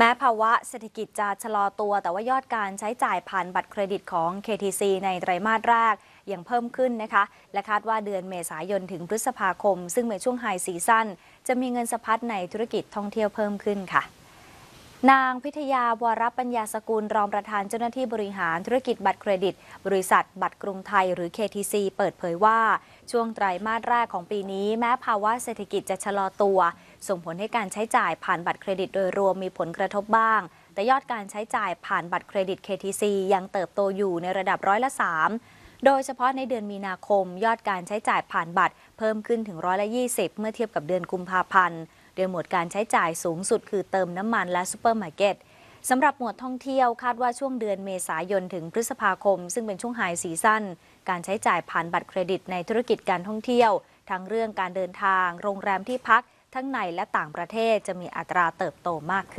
แม้ภาวะเศรษฐกิจจะชะลอตัวแต่ว่ายอดการใช้จ่ายผ่านบัตรเครดิตของ KTC ในไตรมาสแรกยังเพิ่มขึ้นนะคะ และคาดว่าเดือนเมษายนถึงพฤษภาคม ซึ่งเป็นช่วงไฮซีซั่นจะมีเงินสะพัดในธุรกิจท่องเที่ยวเพิ่มขึ้นค่ะนางพิทยาวรปัญญาสกุลรองประธานเจ้าหน้าที่บริหารธุรกิจบัตรเครดิต บริษัทบัตรกรุงไทย หรือ KTC เปิดเผยว่า ช่วงไตรมาสแรกของปีนี้แม้ภาวะเศรษฐกิจจะชะลอตัว ส่งผลให้การใช้จ่ายผ่านบัตรเครดิตโดยรวมมีผลกระทบบ้าง แต่ยอดการใช้จ่ายผ่านบัตรเครดิต KTC ยังเติบโตอยู่ในระดับร้อยละสามโดยเฉพาะในเดือนมีนาคมยอดการใช้จ่ายผ่านบัตร เพิ่มขึ้นถึงร้อยละ 20 เมื่อเทียบกับเดือนกุมภาพันธ์ดยหมวดการใช้จ่ายสูงสุดคือเติมน้ำมันและซูเปอร์มาร์เก็ตสำหรับหมวดท่องเที่ยวคาดว่าช่วงเดือนเมษายนถึงพฤษภาคมซึ่งเป็นช่วงไฮซีซั่นการใช้จ่ายผ่านบัตรเครดิตในธุรกิจการท่องเที่ยว ทั้งเรื่องการเดินทางโรงแรมที่พัก ทั้งในและต่างประเทศจะมีอัตราเติบโตมากขึ้น